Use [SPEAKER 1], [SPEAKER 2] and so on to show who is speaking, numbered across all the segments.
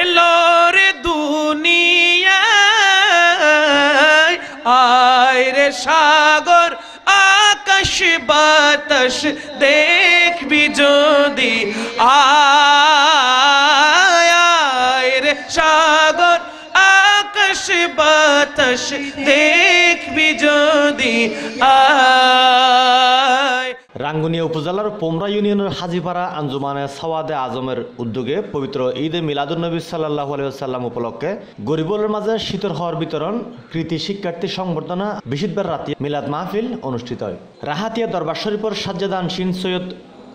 [SPEAKER 1] এলোর দুনিয়ায় আয় রে সাগর আকাশ বাতাস দেখবি যদি আয় রে সাগর
[SPEAKER 2] আকাশ বাতাস দেখবি যদি আয় রাঙ্গুনিয়া উপজেলার পোমরা ইউনিয়নের হাজিপাড়া আঞ্জুমানে সওয়াদে আজমের উদ্যোগে পবিত্র ঈদে মিলাদুলনবী সাল্লাহ আলিয়াল্লাম উপলক্ষে গরিবলের মাঝে শীতল হওয়ার বিতরণ কৃতি শিক্ষার্থী সংবর্ধনা বৃহস্পতিবার রাতে মিলাদ মাহফিল অনুষ্ঠিত হয় রাহাতিয়া দরবার শরীফর সাজ্জাদান শিন সৈয়দ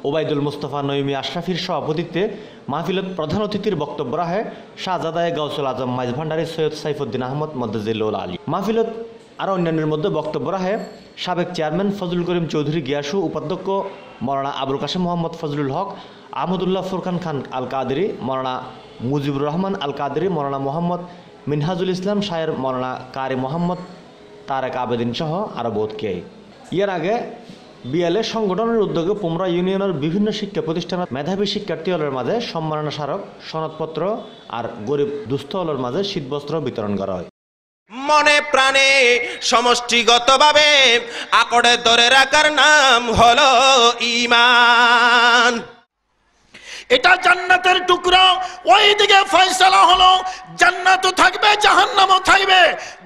[SPEAKER 2] ওবায়দুল মুস্তফা নইমি আশরাফির সভাপতিত্বে মাহফিলত প্রধান অতিথির বক্তব্য রাহে শাহজাদায় গাউসুল আজম মাইজ ভান্ডারী সৈয়দ সাইফুদ্দিন আহমদ মদ্দাজিল্লুল আলী মাহফিলত আরও অন্যান্যের মধ্যে বক্তব্য রাখে সাবেক চেয়ারম্যান ফজলুল করিম চৌধুরী গিয়াসু উপাধ্যক্ষ মরানা আবুল কাশেম মোহাম্মদ ফজলুল হক আহমদুল্লাহ ফুরখান খান আল কাদেরি মরানা মুজিবুর রহমান আল কাদেরি মরানা মোহাম্মদ মিনহাজুল ইসলাম শায়ের মরানা কারি মোহাম্মদ তারেক আবেদিন সহ আরও কে এর আগে বিএলএ সংগঠনের উদ্যোগে পুমরা ইউনিয়নের বিভিন্ন শিক্ষা প্রতিষ্ঠানের মেধাবী হলের মাঝে সম্মাননা স্মারক সনদপত্র আর গরিব হলের মাঝে শীতবস্ত্র বিতরণ করা হয়
[SPEAKER 1] মনে প্রাণে সমষ্টিগতভাবে আকড়ে ধরে রাখার নাম হল ইমান এটা জান্নাতের টুকরো ওই দিকে ফয়সলা হলো জান্নাত থাকবে জাহান্নামও থাকবে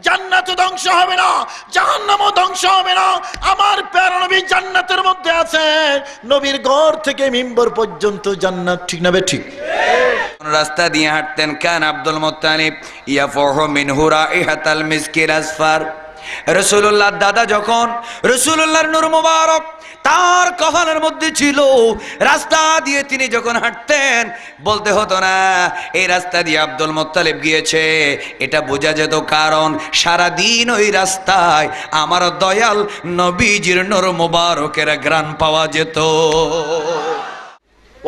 [SPEAKER 1] জান্নাত ধ্বংস হবে না জাহান্নামও ধ্বংস হবে না আমার প্রেরণবী জান্নাতের মধ্যে আছে নবীর গড় থেকে মিম্বর পর্যন্ত জান্নাত ঠিক না ঠিক
[SPEAKER 3] রাস্তা দিয়ে হাঁটতেন কান আব্দুল মোত্তালিব ইয়া ফহ মিনহুরা ইহাতাল মিসকির আসফার রসুল্লাহ দাদা যখন রসুল্লাহ নুর মুবারক তার কফালের মধ্যে ছিল রাস্তা দিয়ে তিনি যখন হাঁটতেন বলতে হতো না এই রাস্তা দিয়ে আব্দুল মোত্তালেব গিয়েছে এটা বোঝা যেত কারণ সারা দিন ওই রাস্তায় আমার দয়াল নবীজির নুর মুবারকের গ্রাম পাওয়া যেত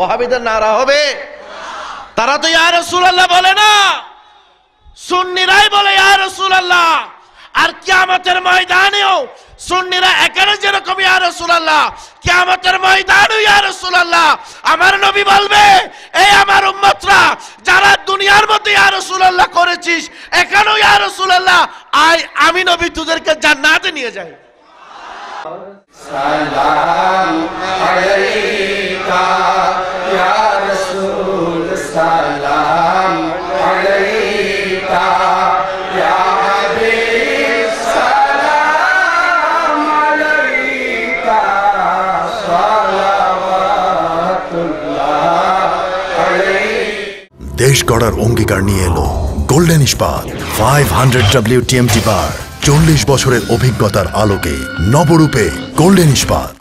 [SPEAKER 3] ওহাবিদের নারা হবে তারা তো ইয়া রসুল্লাহ বলে না সুন্নিরাই
[SPEAKER 1] বলে ইয়া রসুল্লাহ আর কিয়ামতের ময়দানেও সুন্নিরা এখানে যেরকম ইয়া রাসূলুল্লাহ কিয়ামতের ময়দানে ইয়া রাসূলুল্লাহ আমার নবী বলবে এই আমার উম্মতরা যারা দুনিয়ার মধ্যে ইয়া রাসূলুল্লাহ করেছিস এখানেও ইয়া রাসূলুল্লাহ আই আমি নবী তোদেরকে জান্নাতে নিয়ে যাই
[SPEAKER 3] সালাম
[SPEAKER 1] দেশ গড়ার অঙ্গীকার নিয়ে এলো golden Ispat five hundred W TMT bar চল্লিশ বছরের অভিজ্ঞতার আলোকে নবরূপে
[SPEAKER 3] গোল্ডেন ইস্পাত